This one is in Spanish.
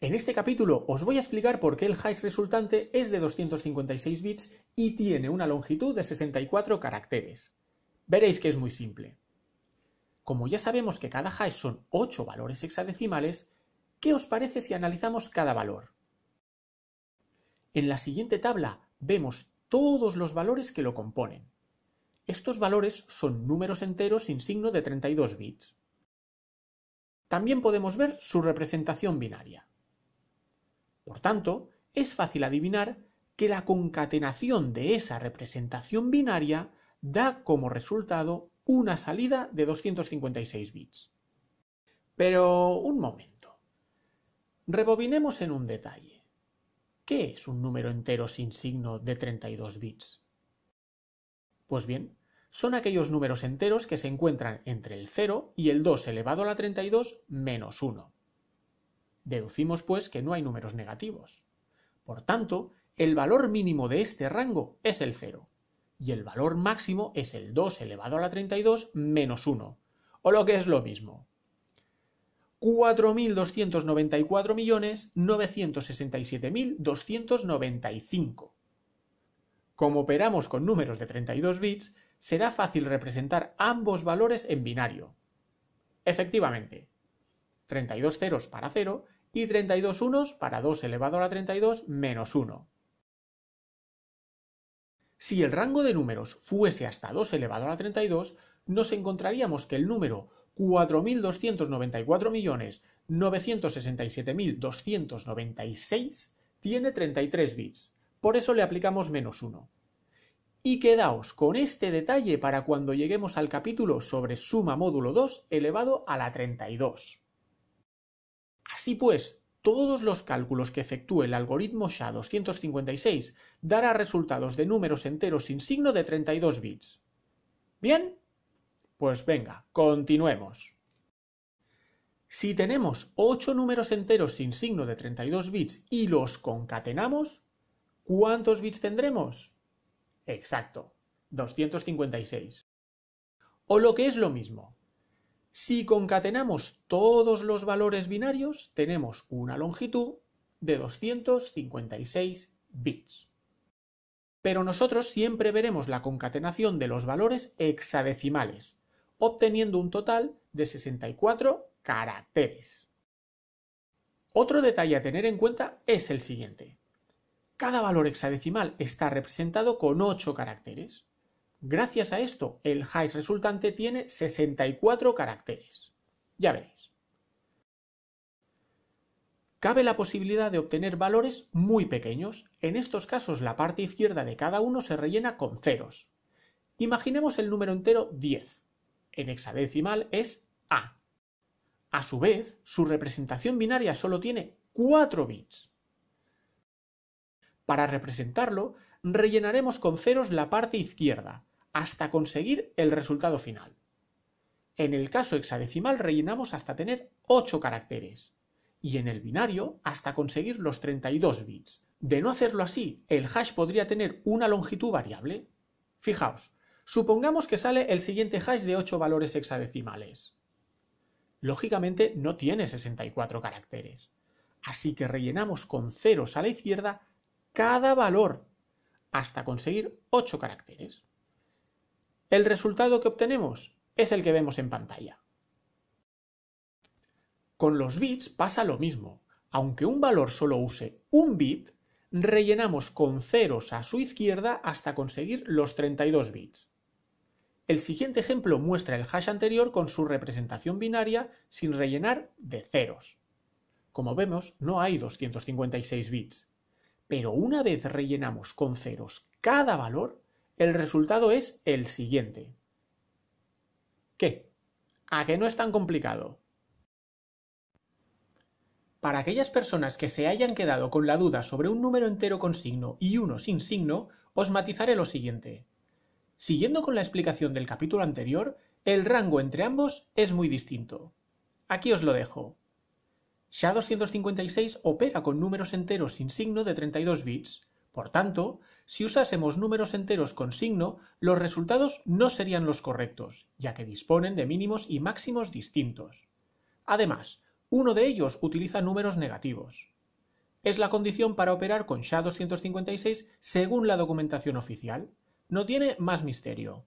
En este capítulo os voy a explicar por qué el hash resultante es de 256 bits y tiene una longitud de 64 caracteres. Veréis que es muy simple. Como ya sabemos que cada hash son 8 valores hexadecimales, ¿qué os parece si analizamos cada valor? En la siguiente tabla vemos todos los valores que lo componen. Estos valores son números enteros sin signo de 32 bits. También podemos ver su representación binaria. Por tanto, es fácil adivinar que la concatenación de esa representación binaria da como resultado una salida de 256 bits. Pero un momento. Rebobinemos en un detalle. ¿Qué es un número entero sin signo de 32 bits? Pues bien, son aquellos números enteros que se encuentran entre el 0 y el 2 elevado a la 32 menos 1. Deducimos, pues, que no hay números negativos. Por tanto, el valor mínimo de este rango es el 0, y el valor máximo es el 2 elevado a la 32 menos 1, o lo que es lo mismo, 4.294.967.295. Como operamos con números de 32 bits, será fácil representar ambos valores en binario. Efectivamente, 32 ceros para 0 y 32 unos para 2 elevado a la 32 menos 1. Si el rango de números fuese hasta 2 elevado a la 32, nos encontraríamos que el número 4.294.967.296 tiene 33 bits, por eso le aplicamos menos 1. Y quedaos con este detalle para cuando lleguemos al capítulo sobre suma módulo 2 elevado a la 32. Así pues, todos los cálculos que efectúe el algoritmo SHA-256 dará resultados de números enteros sin signo de 32 bits. ¿Bien? Pues venga, continuemos. Si tenemos 8 números enteros sin signo de 32 bits y los concatenamos, ¿cuántos bits tendremos? Exacto, 256. O lo que es lo mismo, si concatenamos todos los valores binarios, tenemos una longitud de 256 bits. Pero nosotros siempre veremos la concatenación de los valores hexadecimales, obteniendo un total de 64 caracteres. Otro detalle a tener en cuenta es el siguiente. Cada valor hexadecimal está representado con 8 caracteres. Gracias a esto, el hash resultante tiene 64 caracteres. Ya veréis. Cabe la posibilidad de obtener valores muy pequeños. En estos casos, la parte izquierda de cada uno se rellena con ceros. Imaginemos el número entero 10. En hexadecimal es A. A su vez, su representación binaria solo tiene 4 bits. Para representarlo, rellenaremos con ceros la parte izquierda, hasta conseguir el resultado final. En el caso hexadecimal rellenamos hasta tener 8 caracteres y en el binario hasta conseguir los 32 bits. De no hacerlo así, el hash podría tener una longitud variable. Fijaos, supongamos que sale el siguiente hash de 8 valores hexadecimales. Lógicamente no tiene 64 caracteres, así que rellenamos con ceros a la izquierda cada valor hasta conseguir 8 caracteres el resultado que obtenemos es el que vemos en pantalla. Con los bits pasa lo mismo. Aunque un valor solo use un bit, rellenamos con ceros a su izquierda hasta conseguir los 32 bits. El siguiente ejemplo muestra el hash anterior con su representación binaria sin rellenar de ceros. Como vemos, no hay 256 bits. Pero una vez rellenamos con ceros cada valor, el resultado es el siguiente. ¿Qué? ¿A qué no es tan complicado? Para aquellas personas que se hayan quedado con la duda sobre un número entero con signo y uno sin signo, os matizaré lo siguiente. Siguiendo con la explicación del capítulo anterior, el rango entre ambos es muy distinto. Aquí os lo dejo. SHA-256 opera con números enteros sin signo de 32 bits, por tanto, si usásemos números enteros con signo, los resultados no serían los correctos, ya que disponen de mínimos y máximos distintos. Además, uno de ellos utiliza números negativos. Es la condición para operar con SHA-256 según la documentación oficial. No tiene más misterio.